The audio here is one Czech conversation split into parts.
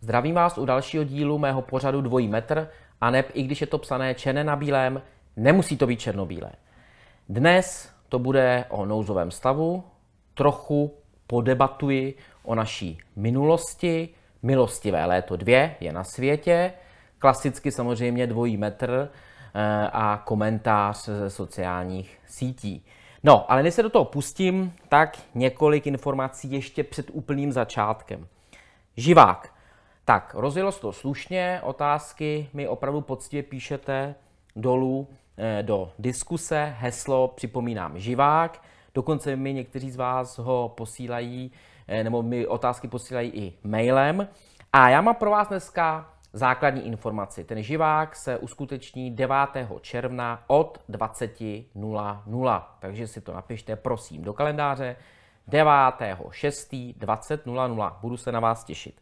Zdravím vás u dalšího dílu mého pořadu Dvojí metr a neb, i když je to psané černé na bílém, nemusí to být černobílé. Dnes to bude o nouzovém stavu, trochu podebatuji o naší minulosti. Milostivé léto 2 je na světě. Klasicky samozřejmě dvojí metr eh, a komentář ze sociálních sítí. No, ale než se do toho pustím, tak několik informací ještě před úplným začátkem. Živák. Tak, rozjelo se to slušně, otázky mi opravdu poctivě píšete dolů eh, do diskuse, heslo připomínám živák. Dokonce mi někteří z vás ho posílají, eh, nebo mi otázky posílají i mailem. A já mám pro vás dneska základní informaci. Ten živák se uskuteční 9. června od 20.00. Takže si to napište, prosím, do kalendáře 9.6.20.00. Budu se na vás těšit.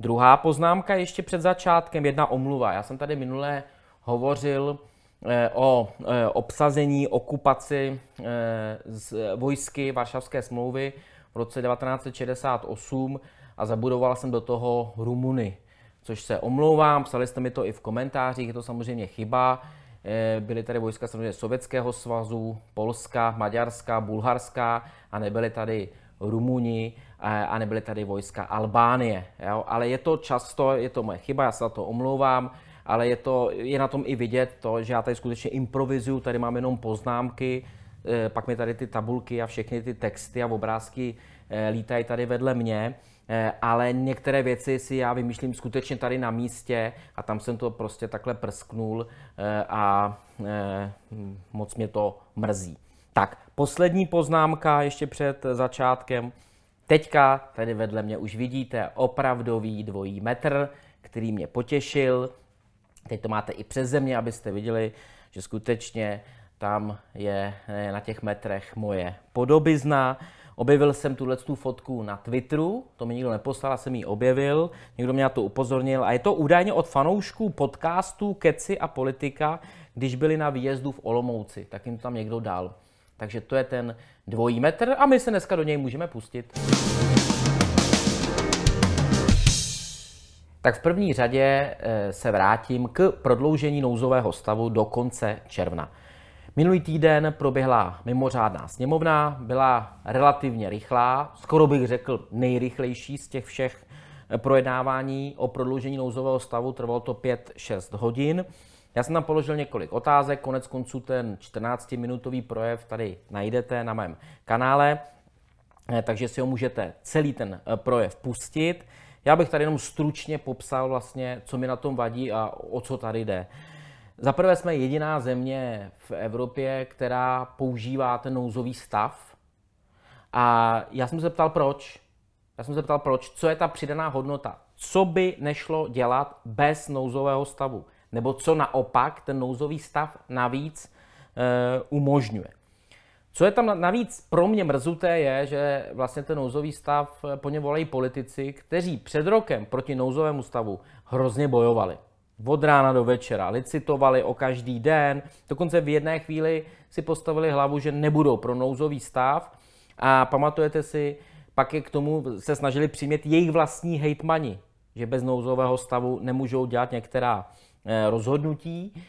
Druhá poznámka ještě před začátkem, jedna omluva. Já jsem tady minule hovořil Eh, o eh, obsazení, okupaci eh, z vojsky Varšavské smlouvy v roce 1968 a zabudoval jsem do toho Rumuny, což se omlouvám, psali jste mi to i v komentářích, je to samozřejmě chyba. Byly tady vojska samozřejmě Sovětského svazu, Polska, Maďarska, Bulharska a nebyly tady Rumuni a nebyly tady vojska Albánie. Jo? Ale je to často, je to moje chyba, já se za to omlouvám ale je, to, je na tom i vidět to, že já tady skutečně improvizuju, tady mám jenom poznámky, eh, pak mi tady ty tabulky a všechny ty texty a obrázky eh, lítají tady vedle mě, eh, ale některé věci si já vymýšlím skutečně tady na místě a tam jsem to prostě takhle prsknul a hm, moc mě to mrzí. Tak, poslední poznámka ještě před začátkem. Teďka tady vedle mě už vidíte opravdový dvojí metr, který mě potěšil. Teď to máte i přes země, abyste viděli, že skutečně tam je eh, na těch metrech moje podobizna. Objevil jsem tuhle fotku na Twitteru, to mi nikdo neposlal, jsem ji objevil, někdo mě na to upozornil a je to údajně od fanoušků podcastů Keci a politika, když byli na výjezdu v Olomouci, tak jim to tam někdo dal. Takže to je ten dvojí metr a my se dneska do něj můžeme pustit. Tak v první řadě eh, se vrátím k prodloužení nouzového stavu do konce června. Minulý týden proběhla mimořádná sněmovna, byla relativně rychlá, skoro bych řekl nejrychlejší z těch všech eh, projednávání o prodloužení nouzového stavu, trvalo to 5-6 hodin. Já jsem tam položil několik otázek, konec konců ten 14-minutový projev tady najdete na mém kanále, eh, takže si ho můžete celý ten projev pustit. Já bych tady jenom stručně popsal vlastně, co mi na tom vadí a o co tady jde. Za prvé jsme jediná země v Evropě, která používá ten nouzový stav. A já jsem se ptal, proč. Já jsem se ptal, proč. Co je ta přidaná hodnota? Co by nešlo dělat bez nouzového stavu? Nebo co naopak ten nouzový stav navíc e, umožňuje? Co je tam navíc pro mě mrzuté je, že vlastně ten nouzový stav eh, po něm volají politici, kteří před rokem proti nouzovému stavu hrozně bojovali. Od rána do večera licitovali o každý den, dokonce v jedné chvíli si postavili hlavu, že nebudou pro nouzový stav a pamatujete si, pak je k tomu se snažili přimět jejich vlastní hejtmani, že bez nouzového stavu nemůžou dělat některá eh, rozhodnutí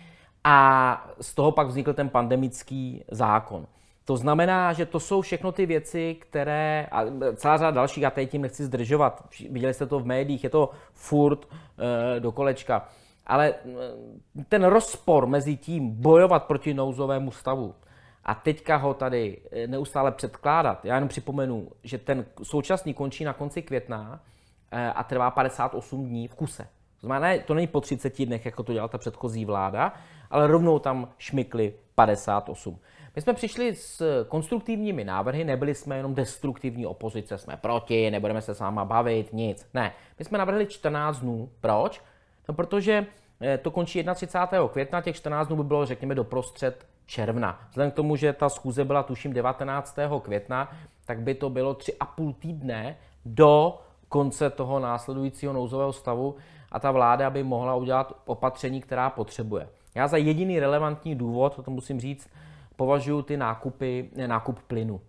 a z toho pak vznikl ten pandemický zákon. To znamená, že to jsou všechno ty věci, které, a celá řada dalších, a teď tím nechci zdržovat, viděli jste to v médiích, je to furt e, do kolečka. Ale eh, ten rozpor mezi tím bojovat proti nouzovému stavu a teďka ho tady eh, neustále předkládat, já jenom připomenu, že ten současný končí na konci května a trvá 58 dní v kuse. To znamená, to není po 30 dnech, jako to dělala ta předchozí vláda, ale rovnou tam šmykli 58. My jsme přišli s konstruktivními návrhy, nebyli jsme jenom destruktivní opozice, jsme proti, nebudeme se s váma bavit, nic. Ne, my jsme navrhli 14 dnů. Proč? No, protože eh, to končí 31. května, těch 14 dnů by bylo, řekněme, doprostřed června. Vzhledem k tomu, že ta schůze byla tuším 19. května, tak by to bylo 3,5 týdne do konce toho následujícího nouzového stavu a ta vláda by mohla udělat opatření, která potřebuje. Já za jediný relevantní důvod, to musím říct, považuji ty nákupy, eh, nákup plynu.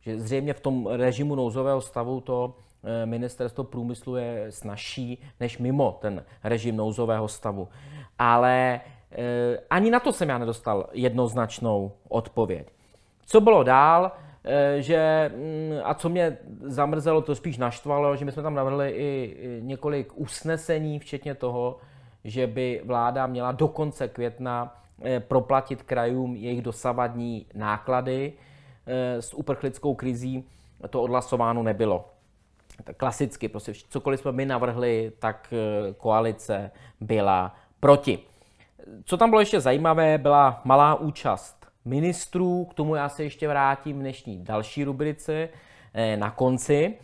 Že zřejmě v tom režimu nouzového stavu to eh, ministerstvo průmyslu je snažší než mimo ten režim nouzového stavu. Ale eh, ani na to jsem já nedostal jednoznačnou odpověď. Co bylo dál? že, mm, a co mě zamrzelo, to spíš naštvalo, že my jsme tam navrhli i několik usnesení, včetně toho, že by vláda měla do konce května Eh, proplatit krajům jejich dosavadní náklady. Eh, s uprchlickou krizí to odhlasováno nebylo. Klasicky, prostě cokoliv jsme my navrhli, tak eh, koalice byla proti. Co tam bylo ještě zajímavé, byla malá účast ministrů, k tomu já se ještě vrátím v dnešní další rubrice na konci.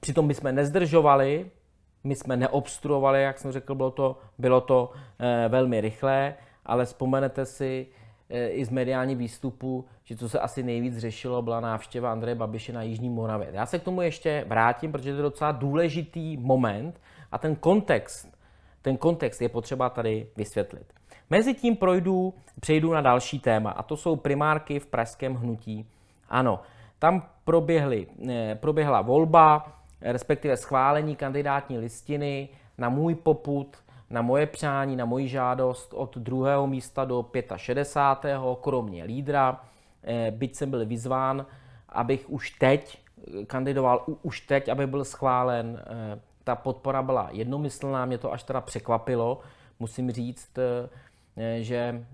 Přitom my jsme nezdržovali, my jsme neobstruovali, jak jsem řekl, bylo to, bylo to velmi rychlé ale vzpomenete si e, i z mediální výstupu, že co se asi nejvíc řešilo, byla návštěva Andreje Babiše na Jižní Moravě. Já se k tomu ještě vrátím, protože to je docela důležitý moment a ten kontext, ten kontext je potřeba tady vysvětlit. Mezitím projdu, přejdu na další téma a to jsou primárky v pražském hnutí. Ano, tam proběhly, e, proběhla volba, respektive schválení kandidátní listiny na můj poput na moje přání, na moji žádost od druhého místa do 65. kromě lídra, eh, byť jsem byl vyzván, abych už teď eh, kandidoval, už teď, aby byl schválen. Eh, ta podpora byla jednomyslná, mě to až teda překvapilo, musím říct, že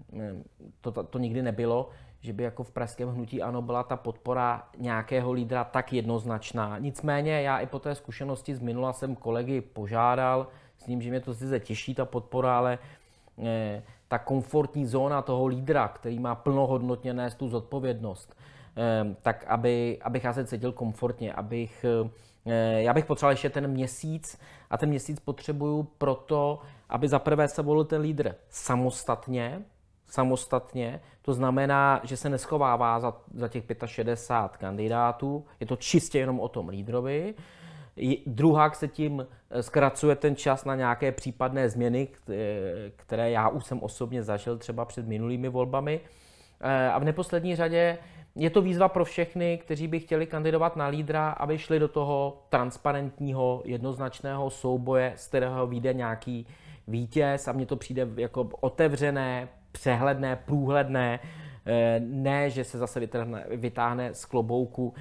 to, to, to nikdy nebylo, že by jako v pražském hnutí ano byla ta podpora nějakého lídra tak jednoznačná. Nicméně já i po té zkušenosti z minula jsem kolegy požádal, s ním, že mě to sice těší, ta podpora, ale eh, ta komfortní zóna toho lídra, který má plnohodnotně nést tu zodpovědnost, eh, tak aby, abych já se cítil komfortně, abych, eh, já bych potřeboval ještě ten měsíc a ten měsíc potřebuju proto, aby zaprvé se volil ten lídr samostatně, samostatně, to znamená, že se neschovává za, za těch 65 kandidátů, je to čistě jenom o tom lídrovi, Druhá, se tím eh, zkracuje ten čas na nějaké případné změny, eh, které já už jsem osobně zažil třeba před minulými volbami. Eh, a v neposlední řadě je to výzva pro všechny, kteří by chtěli kandidovat na lídra, aby šli do toho transparentního, jednoznačného souboje, z kterého vyjde nějaký vítěz a mně to přijde jako otevřené, přehledné, průhledné, ne, že se zase vytáhne, vytáhne z klobouku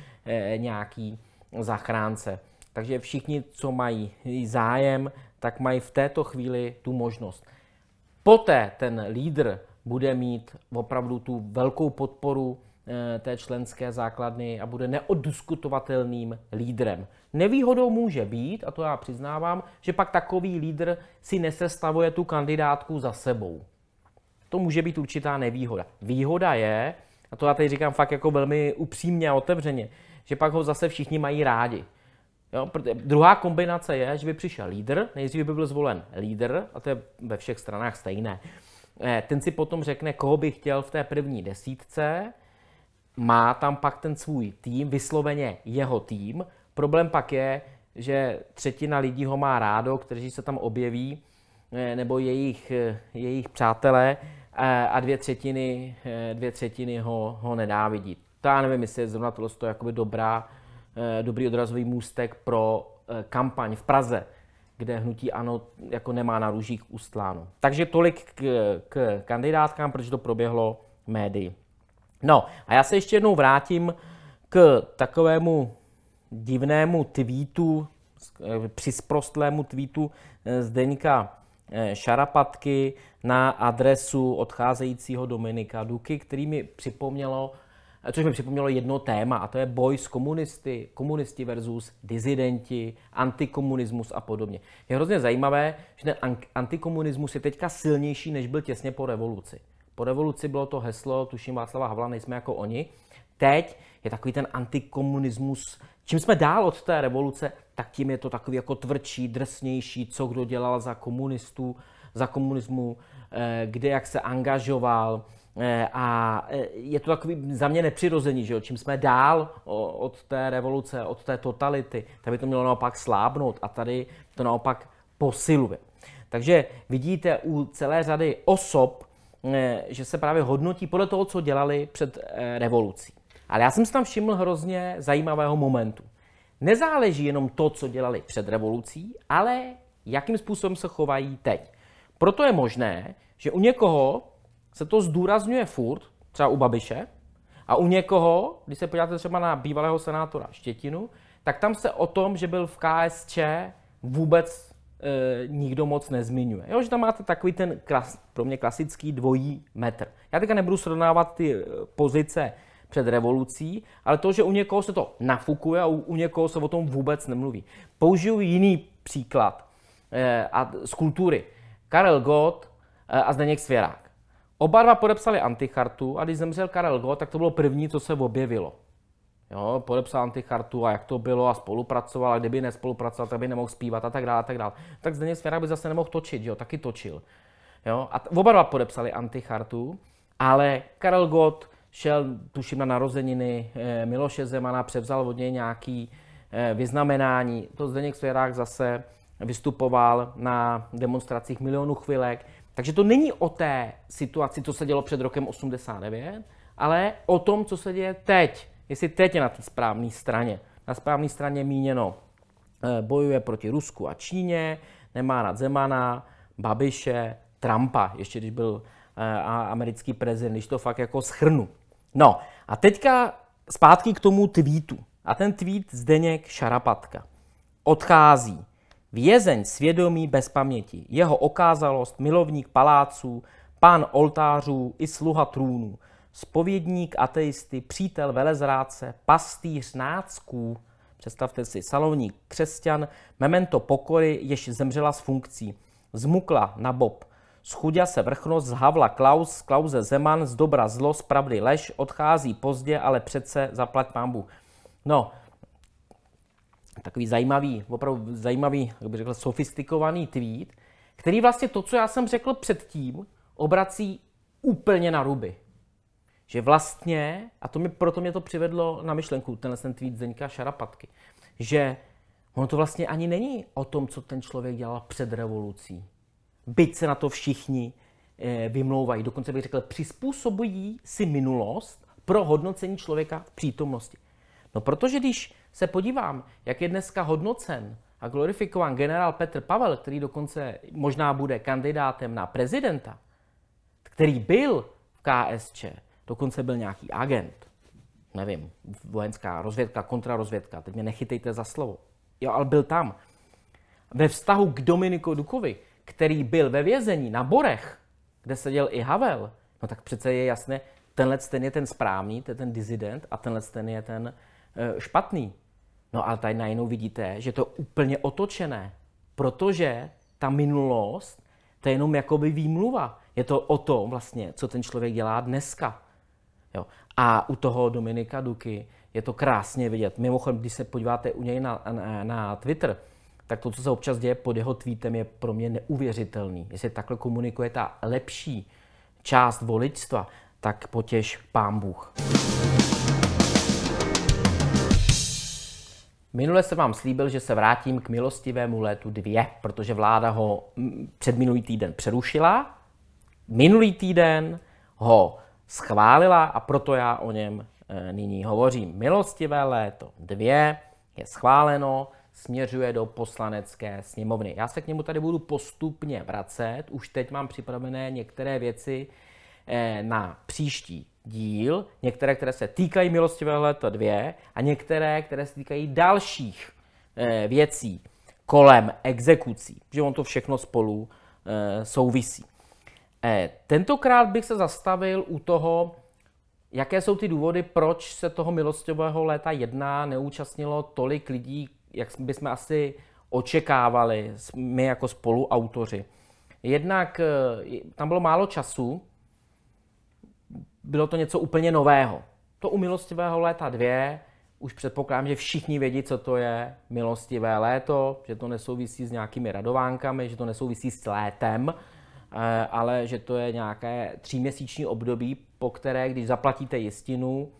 nějaký zachránce. Takže všichni, co mají zájem, tak mají v této chvíli tu možnost. Poté ten lídr bude mít opravdu tu velkou podporu eh, té členské základny a bude neodiskutovatelným lídrem. Nevýhodou může být, a to já přiznávám, že pak takový lídr si nesestavuje tu kandidátku za sebou. To může být určitá nevýhoda. Výhoda je, a to já teď říkám fakt jako velmi upřímně a otevřeně, že pak ho zase všichni mají rádi. Jo, druhá kombinace je, že by přišel lídr, nejdřív by byl zvolen lídr, a to je ve všech stranách stejné. Eh, ten si potom řekne, koho by chtěl v té první desítce, má tam pak ten svůj tým, vysloveně jeho tým. Problém pak je, že třetina lidí ho má rádo, kteří se tam objeví, eh, nebo jejich, eh, jejich přátelé, a dvě třetiny, dvě třetiny ho, ho nenávidí. To já nevím, jestli je zrovna tohle dobrá, Eh, dobrý odrazový můstek pro eh, kampaň v Praze, kde hnutí ANO jako nemá na růžích ustláno. Takže tolik k, k kandidátkám, protože to proběhlo médii. No a já se ještě jednou vrátím k takovému divnému tweetu, eh, přisprostlému tweetu Zdeňka Šarapatky na adresu odcházejícího Dominika Duky, který mi připomnělo což mi připomnělo jedno téma, a to je boj s komunisty, komunisti versus dizidenti, antikomunismus a podobně. Je hrozně zajímavé, že ten antikomunismus je teďka silnější, než byl těsně po revoluci. Po revoluci bylo to heslo, tuším Václava Havla, nejsme jako oni. Teď je takový ten antikomunismus, čím jsme dál od té revoluce, tak tím je to takový jako tvrdší, drsnější, co kdo dělal za komunistů, za komunismu, eh, kde jak se angažoval, Eh, a eh, je to takový za mě nepřirozený, že jo? čím jsme dál od té revoluce, od té totality, tak by to mělo naopak slábnout a tady to naopak posiluje. Takže vidíte u celé řady osob, eh, že se právě hodnotí podle toho, co dělali před revolucí. Ale já jsem si tam všiml hrozně zajímavého momentu. Nezáleží jenom to, co dělali před revolucí, ale jakým způsobem se chovají teď. Proto je možné, že u někoho se to zdůrazňuje furt, třeba u Babiše, a u někoho, když se podíváte třeba na bývalého senátora Štětinu, tak tam se o tom, že byl v KSČ, vůbec e, nikdo moc nezmiňuje. Jo, že tam máte takový ten klas, pro mě klasický dvojí metr. Já teďka nebudu srovnávat ty e, pozice před revolucí, ale to, že u někoho se to nafukuje a u, u někoho se o tom vůbec nemluví. Použiju jiný příklad e, a, z kultury. Karel Gott e, a Zdeněk Svěrák. Oba dva podepsali antichartu a když zemřel Karel Gott, tak to bylo první, co se objevilo. Jo, podepsal antichartu a jak to bylo a spolupracoval, a kdyby nespolupracoval, tak by nemohl zpívat a tak dále, a tak dále. Tak Zdeněk Svěra by zase nemohl točit, jo, taky točil. Jo, a t- oba dva podepsali antichartu, ale Karel Gott šel, tuším, na narozeniny e, Miloše Zemana, převzal od něj nějaký e, vyznamenání. To Zdeněk Svěrák zase vystupoval na demonstracích milionů chvilek, takže to není o té situaci, co se dělo před rokem 89, ale o tom, co se děje teď. Jestli teď je na té správné straně. Na správné straně míněno eh, bojuje proti Rusku a Číně, nemá rád Zemana, Babiše, Trumpa, ještě když byl eh, americký prezident, když to fakt jako schrnu. No a teďka zpátky k tomu tweetu. A ten tweet Zdeněk Šarapatka. Odchází Vězeň svědomí bez paměti, jeho okázalost, milovník paláců, pán oltářů i sluha trůnů, spovědník ateisty, přítel velezráce, pastýř nácků, představte si, salovník křesťan, memento pokory, jež zemřela s funkcí, zmukla na bob, Schudia se vrchnost z Havla Klaus, z Klauze Zeman, z dobra zlo, z pravdy lež, odchází pozdě, ale přece zaplať pámbu. No, takový zajímavý, opravdu zajímavý, jak bych řekl, sofistikovaný tweet, který vlastně to, co já jsem řekl předtím, obrací úplně na ruby. Že vlastně, a to mi, proto mě to přivedlo na myšlenku, tenhle ten tweet Zdeňka Šarapatky, že ono to vlastně ani není o tom, co ten člověk dělal před revolucí. Byť se na to všichni e, vymlouvají, dokonce bych řekl, přizpůsobují si minulost pro hodnocení člověka v přítomnosti. No protože když se podívám, jak je dneska hodnocen a glorifikován generál Petr Pavel, který dokonce možná bude kandidátem na prezidenta, který byl v KSČ, dokonce byl nějaký agent, nevím, vojenská rozvědka, kontrarozvědka, teď mě nechytejte za slovo. Jo, ale byl tam. Ve vztahu k Dominiku Dukovi, který byl ve vězení na Borech, kde seděl i Havel, no tak přece je jasné, tenhle ten je ten správný, to je ten dizident a tenhle ten je ten eh, špatný. No ale tady najednou vidíte, že to je úplně otočené, protože ta minulost, to je jenom jakoby výmluva. Je to o tom vlastně, co ten člověk dělá dneska. Jo. A u toho Dominika Duky je to krásně vidět. Mimochodem, když se podíváte u něj na, na, na Twitter, tak to, co se občas děje pod jeho tweetem, je pro mě neuvěřitelný. Jestli takhle komunikuje ta lepší část voličstva, tak potěž pán Bůh. Minule jsem vám slíbil, že se vrátím k milostivému létu 2, protože vláda ho mm, před minulý týden přerušila, minulý týden ho schválila a proto já o něm eh, nyní hovořím. Milostivé léto 2 je schváleno, směřuje do poslanecké sněmovny. Já se k němu tady budu postupně vracet, už teď mám připravené některé věci eh, na příští díl, některé, které se týkají milostivého léta dvě a některé, které se týkají dalších e, věcí kolem exekucí, že on to všechno spolu e, souvisí. E, tentokrát bych se zastavil u toho, jaké jsou ty důvody, proč se toho milostivého léta jedna neúčastnilo tolik lidí, jak bychom asi očekávali my jako spoluautoři. Jednak tam bylo málo času, bylo to něco úplně nového. To u milostivého léta dvě už předpokládám, že všichni vědí, co to je milostivé léto, že to nesouvisí s nějakými radovánkami, že to nesouvisí s létem, eh, ale že to je nějaké tříměsíční období, po které, když zaplatíte jistinu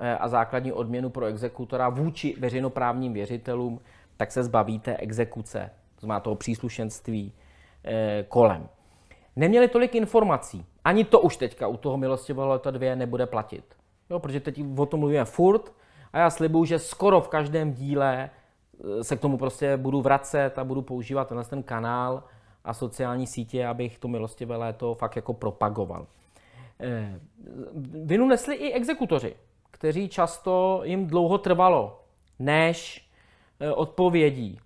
eh, a základní odměnu pro exekutora vůči veřejnoprávním věřitelům, tak se zbavíte exekuce, to znamená toho příslušenství eh, kolem. Neměli tolik informací, ani to už teďka u toho milostivého leta dvě nebude platit. Jo, protože teď o tom mluvíme furt a já slibuju, že skoro v každém díle eh, se k tomu prostě budu vracet a budu používat tenhle ten kanál a sociální sítě, abych to milostivé léto fakt jako propagoval. Eh, vinu nesli i exekutoři, kteří často jim dlouho trvalo, než eh, odpovědí.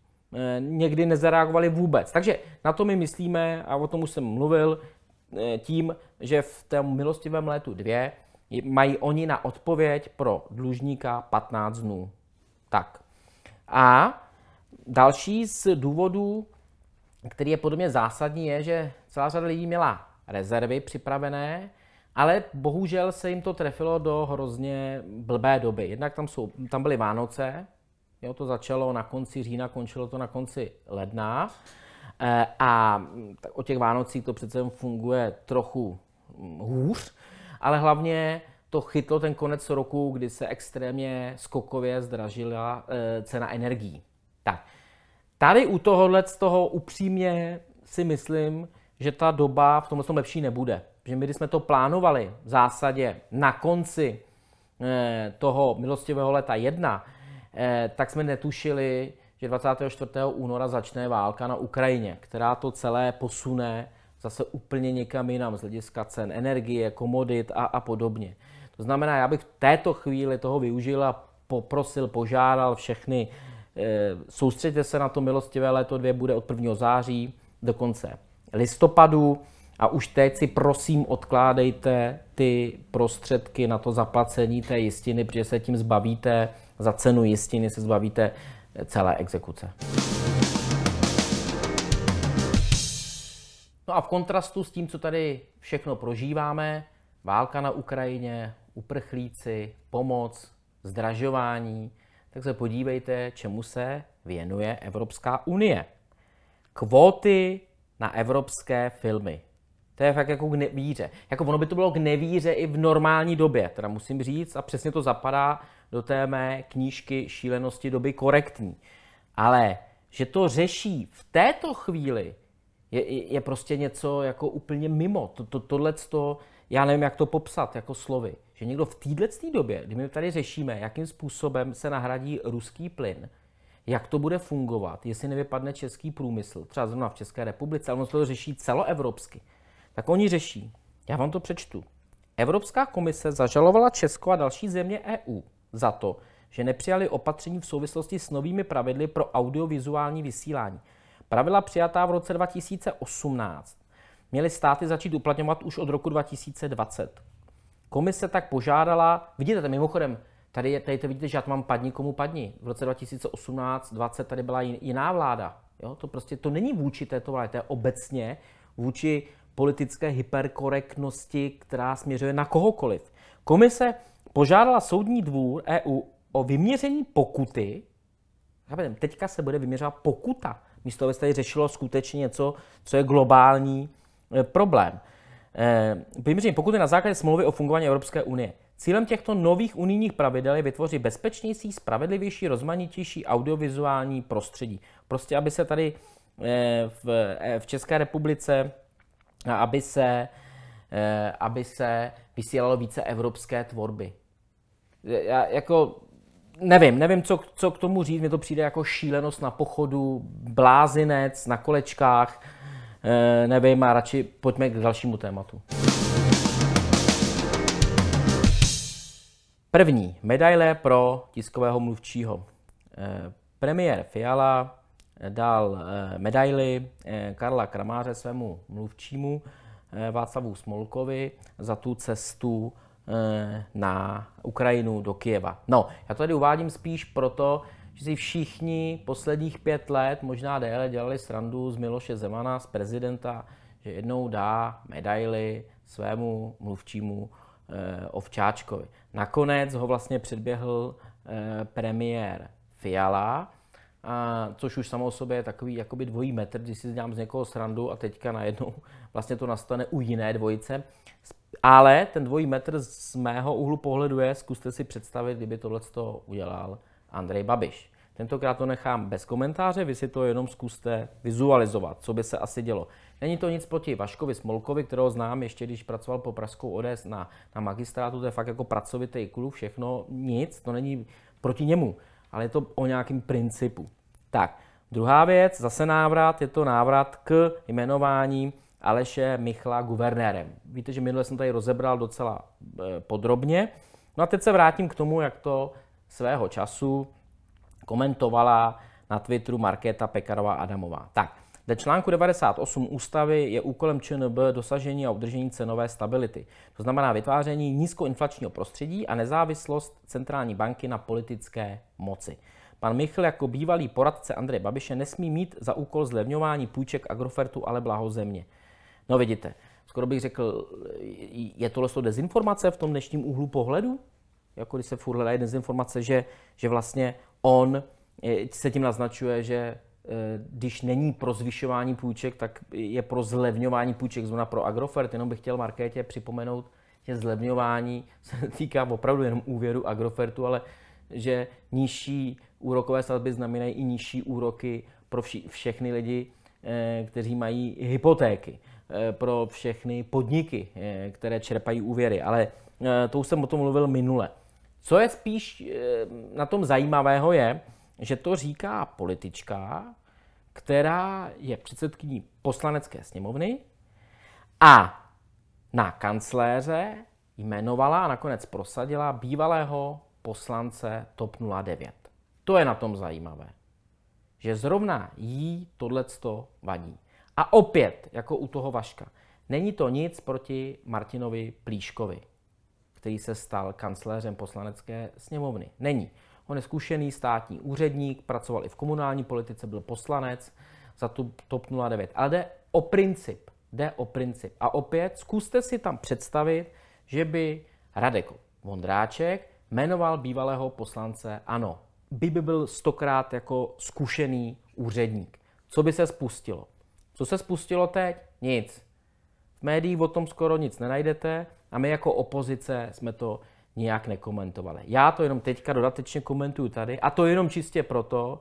Někdy nezareagovali vůbec. Takže na to my myslíme, a o tom už jsem mluvil, Eh, tím, že v tom milostivém létu 2 mají oni na odpověď pro dlužníka 15 dnů. Tak. A další z důvodů, který je podobně zásadní, je, že celá řada lidí měla rezervy připravené, ale bohužel se jim to trefilo do hrozně blbé doby. Jednak tam, jsou, tam byly Vánoce, jo, to začalo na konci října, končilo to na konci ledna. Eh, a mm, tak o těch Vánocích to přece funguje trochu mm, hůř, ale hlavně to chytlo ten konec roku, kdy se extrémně skokově zdražila eh, cena energií. Tak, tady u tohohle z toho upřímně si myslím, že ta doba v tomhle tom lepší nebude. Že my, když jsme to plánovali v zásadě na konci eh, toho milostivého leta 1, tak jsme netušili, že 24. února začne válka na Ukrajině, která to celé posune zase úplně někam jinam z hlediska cen energie, komodit a, a podobně. To znamená, já bych v této chvíli toho využil a poprosil, požádal všechny, e, eh, soustředte se na to milostivé léto dvě, bude od 1. září do konce listopadu a už teď si prosím odkládejte ty prostředky na to zaplacení té jistiny, protože se tím zbavíte, za cenu jistiny se zbavíte celé exekuce. No a v kontrastu s tím, co tady všechno prožíváme, válka na Ukrajině, uprchlíci, pomoc, zdražování, tak se podívejte, čemu se věnuje Evropská unie. Kvóty na evropské filmy. To je fakt jako k nevíře. Jako ono by to bylo k nevíře i v normální době, teda musím říct, a přesně to zapadá do té mé knížky šílenosti doby korektní. Ale že to řeší v této chvíli, je, je prostě něco jako úplně mimo. To, to, tohle to, já nevím, jak to popsat jako slovy. Že někdo v téhle době, kdy my tady řešíme, jakým způsobem se nahradí ruský plyn, jak to bude fungovat, jestli nevypadne český průmysl, třeba zrovna v České republice, ale on to řeší celoevropsky, tak oni řeší. Já vám to přečtu. Evropská komise zažalovala Česko a další země EU za to, že nepřijali opatření v souvislosti s novými pravidly pro audiovizuální vysílání. Pravidla přijatá v roce 2018 měly státy začít uplatňovat už od roku 2020. Komise tak požádala, vidíte, mimochodem, tady, je, tady to vidíte, že já to mám padni komu padni. V roce 2018 2020 tady byla jiná vláda. Jo? To prostě to není vůči této vládě, to je obecně vůči politické hyperkorektnosti, která směřuje na kohokoliv. Komise požádala soudní dvůr EU o vyměření pokuty. Chápete, teďka se bude vyměřovat pokuta, místo aby se tady řešilo skutečně něco, co je globální e, problém. E, vyměření pokuty na základě smlouvy o fungování Evropské unie. Cílem těchto nových unijních pravidel je vytvořit bezpečnější, spravedlivější, rozmanitější audiovizuální prostředí. Prostě, aby se tady e, v, v České republice, aby se, aby se vysílalo více evropské tvorby já jako nevím, nevím, co, co k tomu říct, mně to přijde jako šílenost na pochodu, blázinec na kolečkách, e, nevím, a radši pojďme k dalšímu tématu. První, medaile pro tiskového mluvčího. E, premiér Fiala dal e, e, Karla Kramáře svému mluvčímu e, Václavu Smolkovi za tu cestu Eh, na Ukrajinu do Kieva. No, já to tady uvádím spíš proto, že si všichni posledních pět let, možná déle, dělali srandu z Miloše Zemana, z prezidenta, že jednou dá medaily svému mluvčímu eh, Ovčáčkovi. Nakonec ho vlastně předběhl eh, premiér Fiala, a, což už samo o sobě je takový jakoby dvojí metr, když si dělám z někoho srandu a teďka najednou vlastně to nastane u jiné dvojice. Z ale ten dvojí metr z mého úhlu pohledu je, zkuste si představit, kdyby tohle to udělal Andrej Babiš. Tentokrát to nechám bez komentáře, vy si to jenom zkuste vizualizovat, co by se asi dělo. Není to nic proti Vaškovi Smolkovi, kterého znám ještě, když pracoval po Pražskou ODS na, na magistrátu, to je fakt jako pracovitý kulu, všechno, nic, to není proti němu, ale je to o nějakém principu. Tak, druhá věc, zase návrat, je to návrat k jmenování Aleše Michla guvernérem. Víte, že minule jsem tady rozebral docela eh, podrobně. No a teď se vrátím k tomu, jak to svého času komentovala na Twitteru Markéta Pekarová Adamová. Tak, Dle článku 98 ústavy je úkolem ČNB dosažení a udržení cenové stability, to znamená vytváření nízkoinflačního prostředí a nezávislost centrální banky na politické moci. Pan Michl jako bývalý poradce Andreje Babiše nesmí mít za úkol zlevňování půjček Agrofertu ale blaho země. No vidíte, skoro bych řekl, je tohle dezinformace v tom dnešním úhlu pohledu? Jako když se furt hledá dezinformace, že, že vlastně on eh, se tím naznačuje, že eh, když není pro zvyšování půjček, tak je pro zlevňování půjček, zrovna pro Agrofert. Jenom bych chtěl Markétě připomenout, že zlevňování se týká opravdu jenom úvěru Agrofertu, ale že nižší úrokové sazby znamenají i nižší úroky pro vši- všechny lidi, eh, kteří mají hypotéky. Eh, pro všechny podniky, eh, které čerpají úvěry, ale eh, to už jsem o tom mluvil minule. Co je spíš na tom zajímavého je, že to říká politička, která je předsedkyní poslanecké sněmovny a na kancléře jmenovala a nakonec prosadila bývalého poslance TOP 09. To je na tom zajímavé, že zrovna jí tohleto vadí. A opět, jako u toho Vaška, není to nic proti Martinovi Plíškovi, který se stal kancléřem poslanecké sněmovny. Není. On je zkušený státní úředník, pracoval i v komunální politice, byl poslanec za tu TOP 09. Ale jde o princip. Jde o princip. A opět zkuste si tam představit, že by Radek Vondráček jmenoval bývalého poslance ANO. By by byl stokrát jako zkušený úředník. Co by se spustilo? Co se spustilo teď? Nic. V médiích o tom skoro nic nenajdete a my jako opozice jsme to nijak nekomentovali. Já to jenom teďka dodatečně komentuju tady a to jenom čistě proto,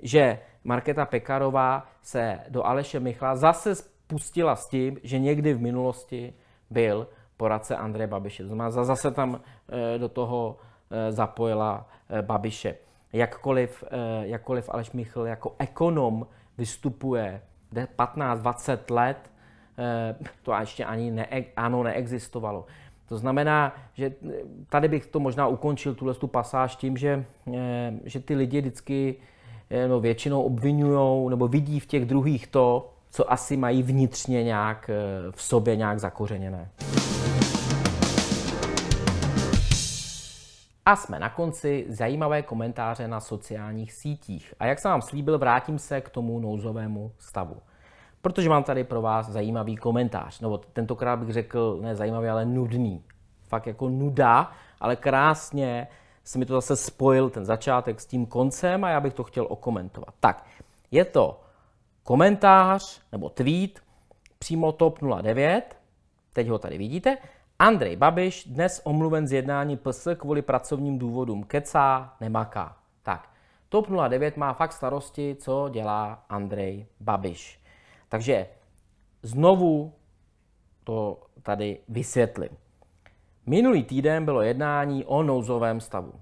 že Marketa Pekarová se do Aleše Michla zase spustila s tím, že někdy v minulosti byl poradce Andreje Babiše. To znamená, zase tam eh, do toho eh, zapojila eh, Babiše. Jakkoliv, jakkoliv Aleš Michl jako ekonom vystupuje 15-20 let eh, to ještě ani ne, ano neexistovalo. To znamená, že eh, tady bych to možná ukončil, tuhle tu pasáž, tím, že, eh, že ty lidi vždycky no, většinou obvinují nebo vidí v těch druhých to, co asi mají vnitřně nějak v sobě nějak zakořeněné. A jsme na konci zajímavé komentáře na sociálních sítích. A jak jsem vám slíbil, vrátím se k tomu nouzovému stavu. Protože mám tady pro vás zajímavý komentář. No, tentokrát bych řekl, ne zajímavý, ale nudný. Fakt jako nuda, ale krásně se mi to zase spojil ten začátek s tím koncem a já bych to chtěl okomentovat. Tak, je to komentář nebo tweet přímo TOP 09, teď ho tady vidíte, Andrej Babiš dnes omluven z jednání PS kvůli pracovním důvodům. Kecá, nemaká. Tak, TOP 09 má fakt starosti, co dělá Andrej Babiš. Takže znovu to tady vysvětlím. Minulý týden bylo jednání o nouzovém stavu.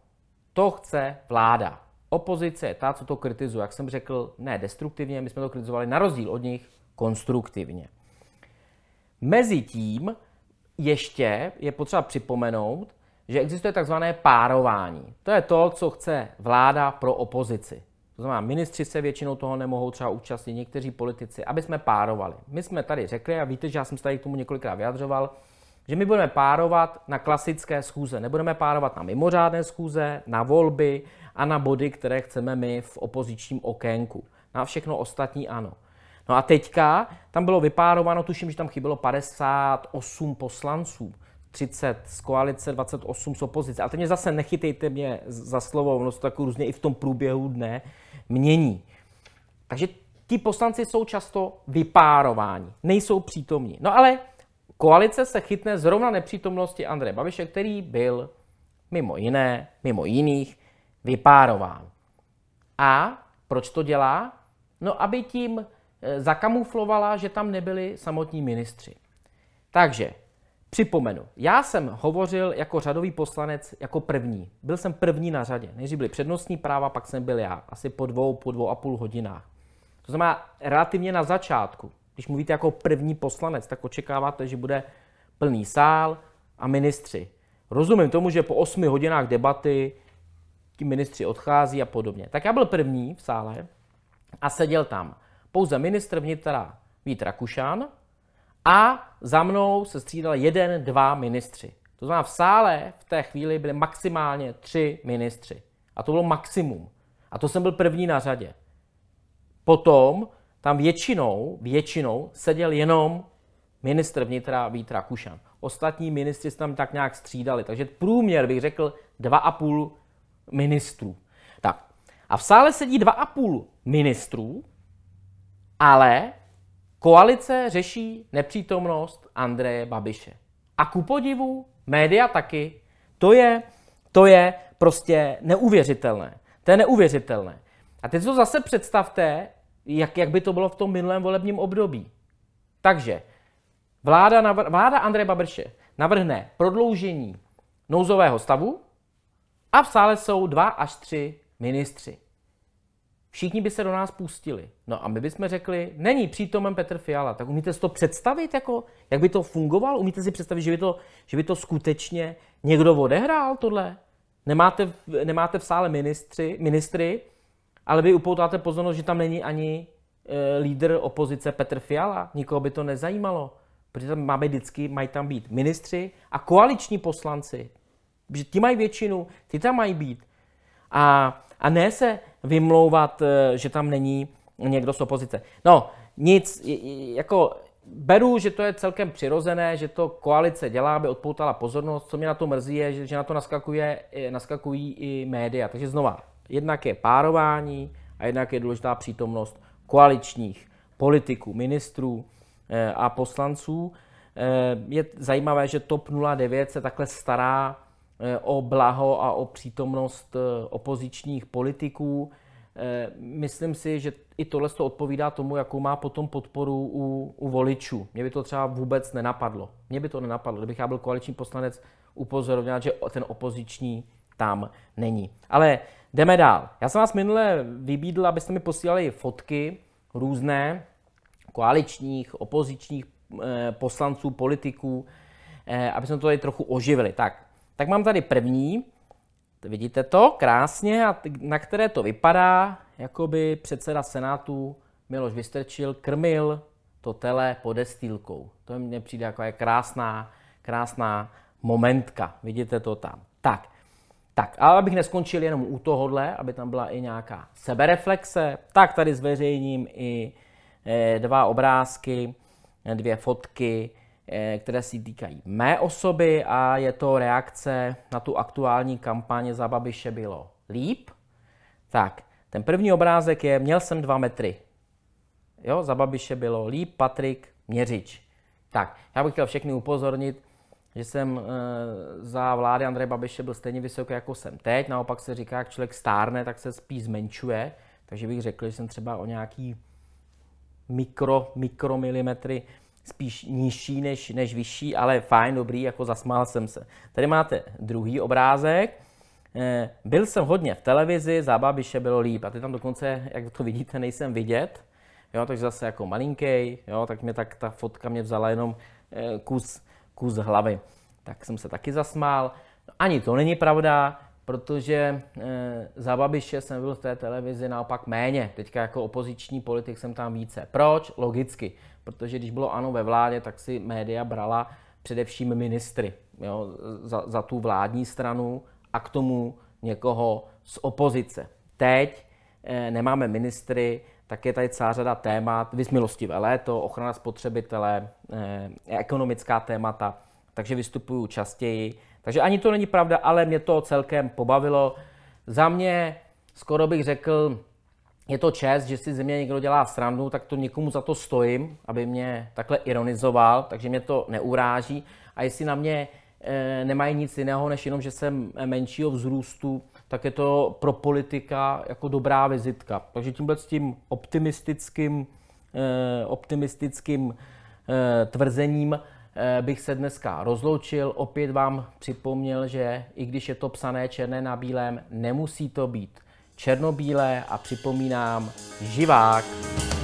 To chce vláda. Opozice je ta, co to kritizuje. Jak jsem řekl, ne destruktivně, my jsme to kritizovali na rozdíl od nich konstruktivně. Mezitím ještě je potřeba připomenout, že existuje takzvané párování. To je to, co chce vláda pro opozici. To znamená, ministři se většinou toho nemohou třeba účastnit, někteří politici, aby jsme párovali. My jsme tady řekli, a víte, že já jsem se tady k tomu několikrát vyjadřoval, že my budeme párovat na klasické schůze, nebudeme párovat na mimořádné schůze, na volby a na body, které chceme my v opozičním okénku. Na všechno ostatní ano. No a teďka tam bylo vypárováno, tuším, že tam chybělo 58 poslanců. 30 z koalice, 28 z opozice. A to mě zase nechytejte mě za slovo, ono se tak různě i v tom průběhu dne mění. Takže ti poslanci jsou často vypárováni, nejsou přítomní. No ale koalice se chytne zrovna nepřítomnosti Andreje Babiše, který byl mimo jiné, mimo jiných, vypárován. A proč to dělá? No, aby tím Eh, zakamuflovala, že tam nebyli samotní ministři. Takže Připomenu, já jsem hovořil jako řadový poslanec jako první. Byl jsem první na řadě. Nejdřív byly přednostní práva, pak jsem byl já. Asi po dvou, po dvou a půl hodinách. To znamená, relativně na začátku, když mluvíte jako první poslanec, tak očekáváte, že bude plný sál a ministři. Rozumím tomu, že po osmi hodinách debaty ti ministři odchází a podobně. Tak já byl první v sále a seděl tam pouze ministr vnitra Vít Rakušan a za mnou se střídal jeden, dva ministři. To znamená, v sále v té chvíli byly maximálně tři ministři. A to bylo maximum. A to jsem byl první na řadě. Potom tam většinou, většinou seděl jenom ministr vnitra Vít Rakušan. Ostatní ministři se tam tak nějak střídali, takže průměr bych řekl dva a půl ministrů. Tak. A v sále sedí dva a půl ministrů ale koalice řeší nepřítomnost Andreje Babiše. A ku podivu, média taky. To je, to je prostě neuvěřitelné. To je neuvěřitelné. A teď to zase představte, jak, jak by to bylo v tom minulém volebním období. Takže vláda, navr- vláda Andreje Babiše navrhne prodloužení nouzového stavu a v sále jsou dva až tři ministři všichni by se do nás pustili. No a my bychom řekli, není přítomen Petr Fiala, tak umíte si to představit, jako, jak by to fungovalo? Umíte si představit, že by to, že by to skutečně někdo odehrál tohle? Nemáte, nemáte v sále ministry, ministry, ale vy upoutáte pozornost, že tam není ani e, lídr opozice Petr Fiala. Nikoho by to nezajímalo, protože tam máme vždycky, mají tam být ministři a koaliční poslanci. Že ti mají většinu, ty tam mají být a, a ne se vymlouvat, eh, že tam není někdo z opozice. No, nic, jako beru, že to je celkem přirozené, že to koalice dělá, aby odpoutala pozornost. Co mě na to mrzí, je, že, na to naskakuje, eh, naskakují i média. Takže znova, jednak je párování a jednak je důležitá přítomnost koaličních politiků, ministrů eh, a poslanců. Je zajímavé, že TOP 09 se takhle stará Eh, o blaho a o přítomnost eh, opozičních politiků. Eh, myslím si, že i tohle to odpovídá tomu, jakou má potom podporu u, u voličů. Mě by to třeba vůbec nenapadlo. Mě by to nenapadlo, kdybych já byl koaliční poslanec upozorňovat, že ten opoziční tam není. Ale jdeme dál. Já jsem vás minule vybídl, abyste mi posílali fotky různé koaličních, opozičních poslanců, politiků, aby jsme to tady trochu oživili. Tak, tak mám tady první, vidíte to krásně, a na které to vypadá, jako by předseda Senátu Miloš Vystrčil krmil to tele podestýlkou. To mně přijde jako je krásná, krásná momentka. Vidíte to tam. Tak, tak, ale abych neskončil jenom u tohohle, aby tam byla i nějaká sebereflexe, tak tady zveřejním i eh, dva obrázky, dvě fotky, Eh, které si týkají mé osoby a je to reakce na tu aktuální kampaně za Babiše bylo líp. Tak, ten první obrázek je, měl jsem dva metry. Jo, za Babiše bylo líp, Patrik, Měřič. Tak, já bych chtěl všechny upozornit, že jsem e, za vlády Andreje Babiše byl stejně vysoký, jako jsem teď. Naopak se říká, jak člověk stárne, tak se spíš zmenšuje. Takže bych řekl, že jsem třeba o nějaký mikro, mikromilimetry spíš nižší než, než vyšší, ale fajn, dobrý, jako zasmál jsem se. Tady máte druhý obrázek. Eh, byl jsem hodně v televizi, za Babiše bylo líp. A ty tam dokonce, jak to vidíte, nejsem vidět. Jo, takže zase jako malinký, jo, tak mě tak ta fotka mě vzala jenom eh, kus, kus hlavy. Tak jsem se taky zasmál. No, ani to není pravda protože e, za Babiše jsem byl v té televizi naopak méně. Teďka jako opoziční politik jsem tam více. Proč? Logicky. Protože když bylo ANO ve vládě, tak si média brala především ministry jo, za, za tu vládní stranu a k tomu někoho z opozice. Teď e, nemáme ministry, tak je tady celá řada témat, vysmilostivé léto, ochrana spotřebitele, e, ekonomická témata, takže vystupuju častěji takže ani to není pravda, ale mě to celkem pobavilo. Za mě skoro bych řekl, je to čest, že si ze mě někdo dělá srandu, tak to nikomu za to stojím, aby mě takhle ironizoval, takže mě to neuráží. A jestli na mě e, nemají nic jiného, než jenom, že jsem menšího vzrůstu, tak je to pro politika jako dobrá vizitka. Takže tímhle s tím optimistickým, e, optimistickým e, tvrzením Eh, bych se dneska rozloučil. Opět vám připomněl, že i když je to psané černé na bílém, nemusí to být černobílé a připomínám živák.